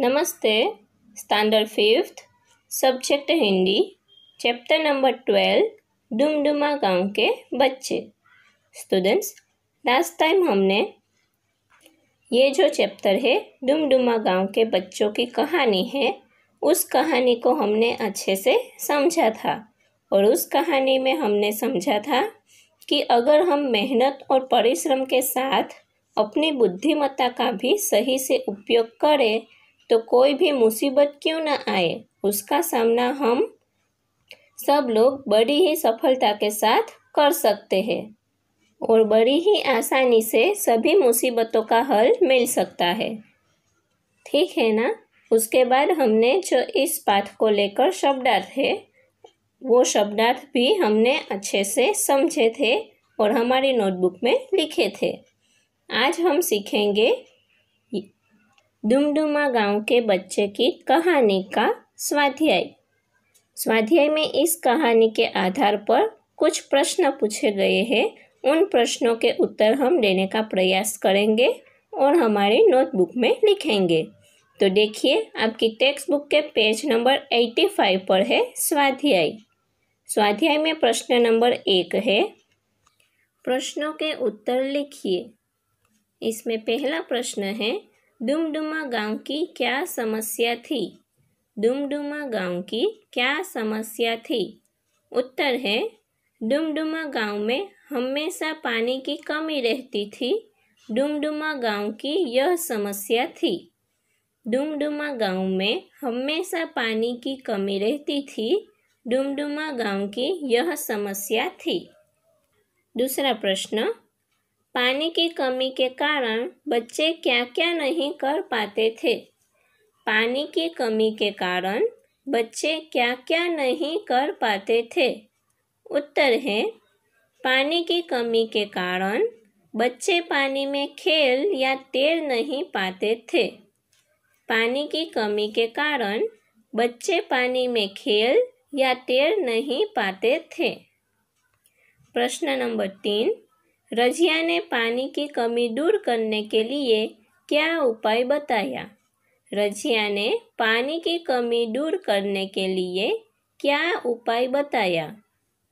नमस्ते standard fifth subject Hindi chapter number twelve Dumduma गांव के बच्चे स्टूडेंट्स लास्ट टाइम हमने ये जो चैप्टर है डुमडुमा गांव के बच्चों की कहानी है उस कहानी को हमने अच्छे से समझा था और उस कहानी में हमने समझा था कि अगर हम मेहनत और परिश्रम के साथ अपनी बुद्धिमत्ता का भी सही से उपयोग करें तो कोई भी मुसीबत क्यों ना आए उसका सामना हम सब लोग बड़ी ही सफलता के साथ कर सकते हैं और बड़ी ही आसानी से सभी मुसीबतों का हल मिल सकता है ठीक है ना उसके बाद हमने जो इस पाठ को लेकर शब्दार्थ है वो शब्दार्थ भी हमने अच्छे से समझे थे और हमारी नोटबुक में लिखे थे आज हम सीखेंगे डुमडुमा गांव के बच्चे की कहानी का स्वाध्याय स्वाध्याय में इस कहानी के आधार पर कुछ प्रश्न पूछे गए हैं उन प्रश्नों के उत्तर हम देने का प्रयास करेंगे और हमारे नोटबुक में लिखेंगे तो देखिए आपकी टेक्स्ट बुक के पेज नंबर 85 पर है स्वाध्याय स्वाध्याय में प्रश्न नंबर एक है प्रश्नों के उत्तर लिखिए इसमें पहला प्रश्न है डुमडुमा गांव की क्या समस्या थी डुमडुमा गांव की क्या समस्या थी उत्तर है डुमडुमा गांव में हमेशा पानी की कमी रहती थी डुमडुमा गांव की यह समस्या थी डुमडुमा गांव में हमेशा पानी की कमी रहती थी डुमडुमा गांव की यह समस्या थी दूसरा प्रश्न पानी की कमी के कारण बच्चे क्या क्या नहीं कर पाते थे पानी की कमी के कारण बच्चे क्या क्या नहीं कर पाते थे उत्तर है पानी की कमी के कारण बच्चे पानी में खेल या तैर नहीं पाते थे पानी की कमी के कारण बच्चे पानी में खेल या तैर नहीं पाते थे प्रश्न नंबर तीन रजिया ने पानी की कमी दूर करने के लिए क्या उपाय बताया रजिया ने पानी की कमी दूर करने के लिए क्या उपाय बताया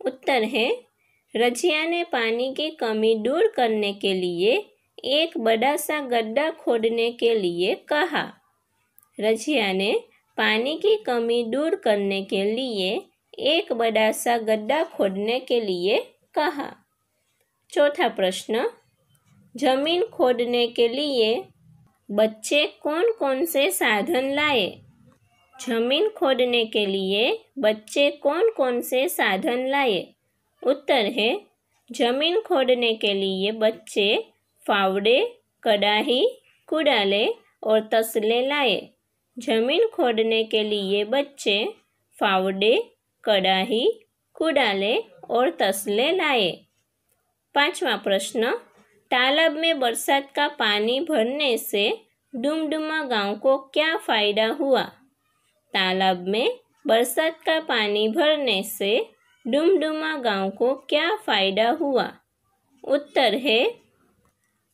उत्तर है रजिया ने पानी की कमी दूर करने के लिए एक बड़ा सा गड्ढा खोदने के लिए कहा रजिया ने पानी की कमी दूर करने के लिए एक बड़ा सा गड्ढा खोदने के लिए कहा चौथा प्रश्न जमीन खोदने के लिए बच्चे कौन कौन से साधन लाए जमीन खोदने के लिए बच्चे कौन कौन से साधन लाए उत्तर है जमीन खोदने के लिए बच्चे फावड़े कड़ाही कुड़ाले और तसले लाए जमीन खोदने के लिए बच्चे फावड़े कड़ाही कुड़ाले और तसले लाए पांचवा प्रश्न तालाब में बरसात का पानी भरने से डुमडुमा गांव को क्या फ़ायदा हुआ तालाब में बरसात का पानी भरने से डुमडुमा गांव को क्या फ़ायदा हुआ उत्तर है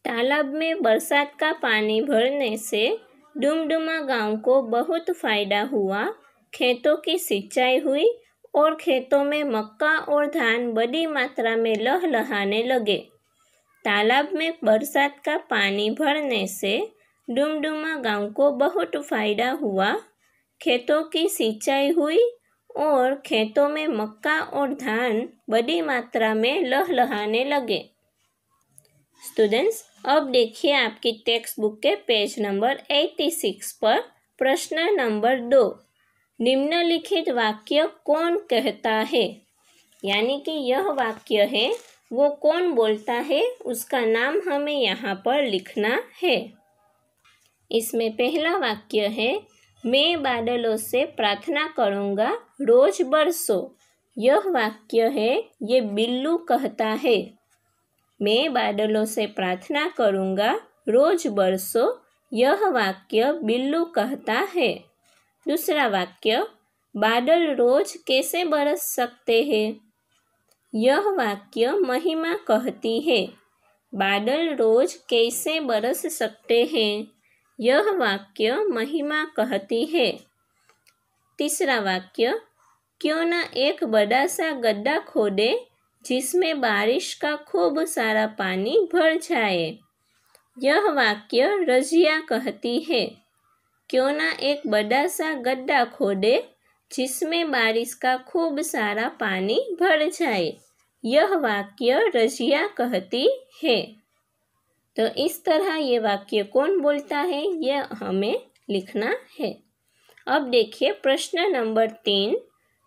तालाब में बरसात का पानी भरने से डुमडुमा गांव को बहुत फ़ायदा हुआ खेतों की सिंचाई हुई और खेतों में मक्का और धान बड़ी मात्रा में लह लहाने लगे तालाब में बरसात का पानी भरने से डुमडुमा गांव को बहुत फायदा हुआ खेतों की सिंचाई हुई और खेतों में मक्का और धान बड़ी मात्रा में लह लहाने लगे स्टूडेंट्स अब देखिए आपकी टेक्स्ट बुक के पेज नंबर 86 सिक्स पर प्रश्न नंबर दो निम्नलिखित वाक्य कौन कहता है यानी कि यह वाक्य है वो कौन बोलता है उसका नाम हमें यहाँ पर लिखना है इसमें पहला वाक्य है मैं बादलों से प्रार्थना करूँगा रोज बरसो यह वाक्य है ये बिल्लू कहता है मैं बादलों से प्रार्थना करूँगा रोज बरसो यह वाक्य बिल्लू कहता है दूसरा वाक्य बादल रोज कैसे बरस सकते हैं यह वाक्य महिमा कहती है बादल रोज कैसे बरस सकते हैं यह वाक्य महिमा कहती है तीसरा वाक्य क्यों न एक बड़ा सा गड्ढा खोदे जिसमें बारिश का खूब सारा पानी भर जाए यह वाक्य रजिया कहती है क्यों ना एक बड़ा सा गड्ढा खोदे जिसमें बारिश का खूब सारा पानी भर जाए यह वाक्य रजिया कहती है तो इस तरह ये वाक्य कौन बोलता है यह हमें लिखना है अब देखिए प्रश्न नंबर तीन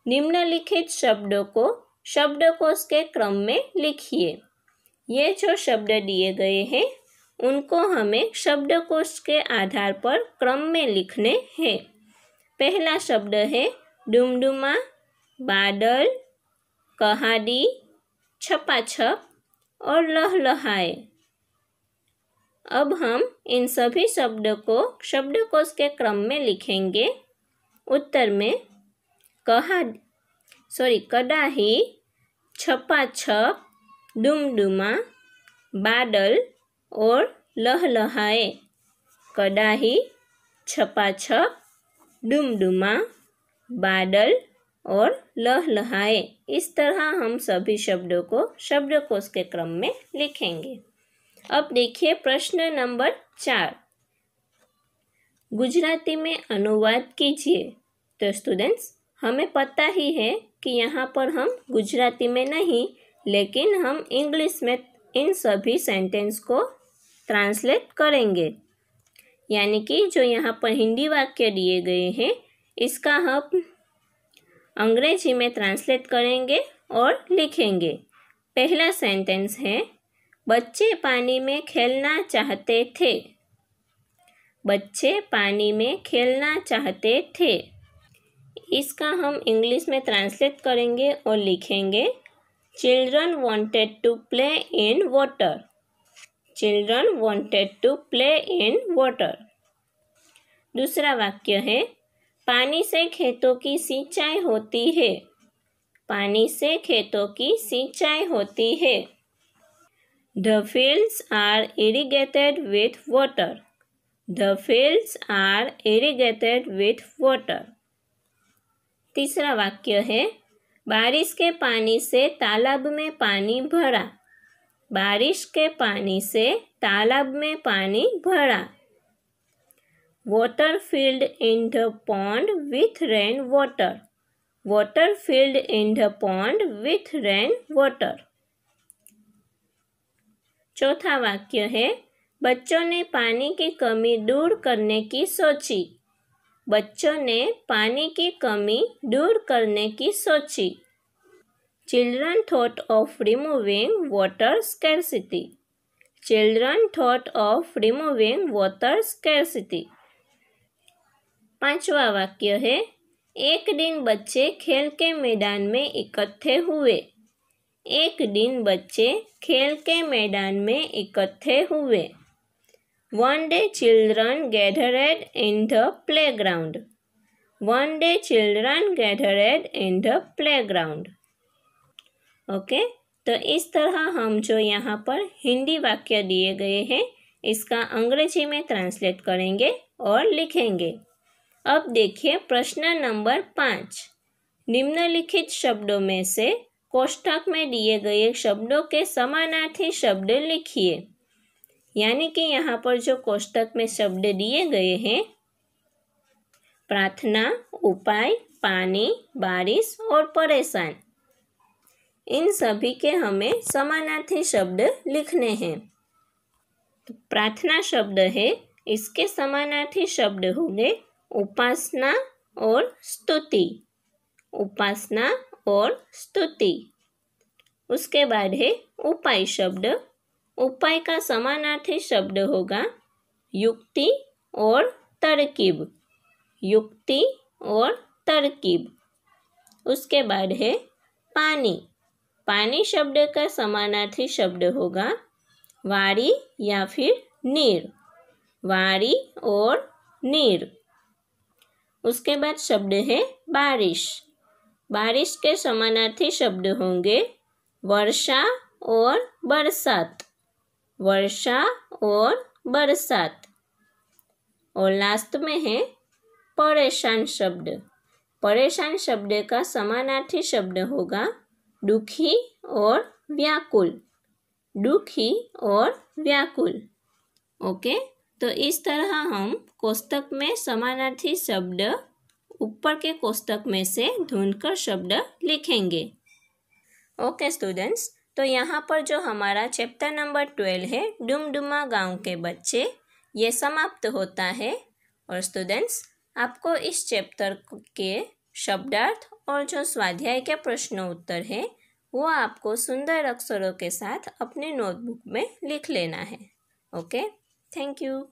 निम्नलिखित शब्दों को शब्दकोश के क्रम में लिखिए ये जो शब्द दिए गए हैं उनको हमें शब्दकोश के आधार पर क्रम में लिखने हैं पहला शब्द है डुमडुमा बादल कहाडी छपाछप और लहलहाए अब हम इन सभी शब्दों को शब्दकोश के क्रम में लिखेंगे उत्तर में कहा सॉरी कडाही छपाछप डुमडुमा बादल और लहलहाए कड़ाही छपाछप डुमडुमा बादल और लहलहाए इस तरह हम सभी शब्दों को शब्दकोश के क्रम में लिखेंगे अब देखिए प्रश्न नंबर चार गुजराती में अनुवाद कीजिए तो स्टूडेंट्स हमें पता ही है कि यहाँ पर हम गुजराती में नहीं लेकिन हम इंग्लिश में इन सभी सेंटेंस को ट्रांसलेट करेंगे यानी कि जो यहाँ पर हिंदी वाक्य दिए गए हैं इसका हम अंग्रेजी में ट्रांसलेट करेंगे और लिखेंगे पहला सेंटेंस है बच्चे पानी में खेलना चाहते थे बच्चे पानी में खेलना चाहते थे इसका हम इंग्लिश में ट्रांसलेट करेंगे और लिखेंगे children wanted to play in water children wanted to play in water दूसरा वाक्य है पानी से खेतों की सिंचाई होती है पानी से खेतों की सिंचाई होती है the fields are irrigated with water the fields are irrigated with water तीसरा वाक्य है बारिश के पानी से तालाब में पानी भरा बारिश के पानी से तालाब में पानी भरा water filled in the pond with rain water water filled in the pond with rain water चौथा वाक्य है बच्चों ने पानी की कमी दूर करने की सोची बच्चों ने पानी की कमी दूर करने की सोची Children thought of removing water scarcity. Children thought of removing water scarcity. पांचवा वाक्य है एक दिन बच्चे खेल के मैदान में इकट्ठे हुए एक दिन बच्चे खेल के मैदान में इकट्ठे हुए one day children gathered in the playground one day children gathered in the playground okay तो इस तरह हम जो यहाँ पर हिंदी वाक्य दिए गए हैं इसका अंग्रेजी में ट्रांसलेट करेंगे और लिखेंगे अब देखिए प्रश्न नंबर पाँच निम्नलिखित शब्दों में से कोष्ठक में दिए गए शब्दों के समानार्थी शब्द लिखिए यानी कि यहाँ पर जो कोष्ठक में शब्द दिए गए हैं प्रार्थना उपाय पानी बारिश और परेशान इन सभी के हमें समानार्थी शब्द लिखने हैं तो प्रार्थना शब्द है इसके समानार्थी शब्द होंगे उपासना और स्तुति उपासना और स्तुति उसके बाद है उपाय शब्द उपाय का समानार्थी शब्द होगा युक्ति और तरकीब युक्ति और तरकीब उसके बाद है पानी पानी शब्द का समानार्थी शब्द होगा वारी या फिर नीर वारी और नीर उसके बाद शब्द है बारिश बारिश के समानार्थी शब्द होंगे वर्षा और बरसात वर्षा और बरसात और लास्ट में है परेशान शब्द परेशान शब्द का समानार्थी शब्द होगा दुखी और व्याकुल दुखी और व्याकुल ओके तो इस तरह हम कोष्टक में समानार्थी शब्द ऊपर के कोष्टक में से ढूंढकर शब्द लिखेंगे ओके स्टूडेंट्स तो यहाँ पर जो हमारा चैप्टर नंबर ट्वेल्व है डुमडुमा गांव के बच्चे ये समाप्त होता है और स्टूडेंट्स आपको इस चैप्टर के शब्दार्थ और जो स्वाध्याय के प्रश्नोत्तर हैं वो आपको सुंदर अक्षरों के साथ अपने नोटबुक में लिख लेना है ओके थैंक यू